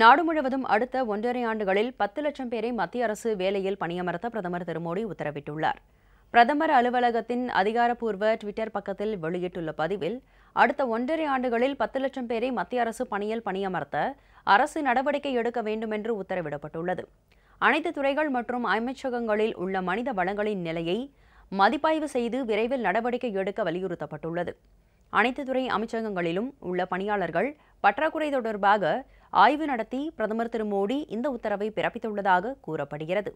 நாடு முழுவதும் அடுத்த ஒன்றரை ஆண்டுகளில் பத்து லட்சம் பேரை மத்திய அரசு வேலையில் பணியமர்த்த பிரதமர் திரு மோடி உத்தரவிட்டுள்ளார் பிரதமர் அலுவலகத்தின் அதிகாரப்பூர்வ ட்விட்டர் பக்கத்தில் வெளியிட்டுள்ள பதிவில் அடுத்த ஒன்றரை ஆண்டுகளில் பத்து லட்சம் பேரை மத்திய அரசு பணியில் பணியமர்த்த அரசு நடவடிக்கை எடுக்க வேண்டும் என்று உத்தரவிடப்பட்டுள்ளது அனைத்து துறைகள் மற்றும் அமைச்சகங்களில் உள்ள மனித வளங்களின் நிலையை மதிப்பாய்வு செய்து விரைவில் நடவடிக்கை எடுக்க வலியுறுத்தப்பட்டுள்ளது அனைத்து துறை அமைச்சகங்களிலும் உள்ள பணியாளர்கள் பற்றாக்குறை தொடர்பாக ஆய்வு நடத்தி பிரதமர் திரு மோடி இந்த உத்தரவை பிறப்பித்துள்ளதாக கூறப்படுகிறது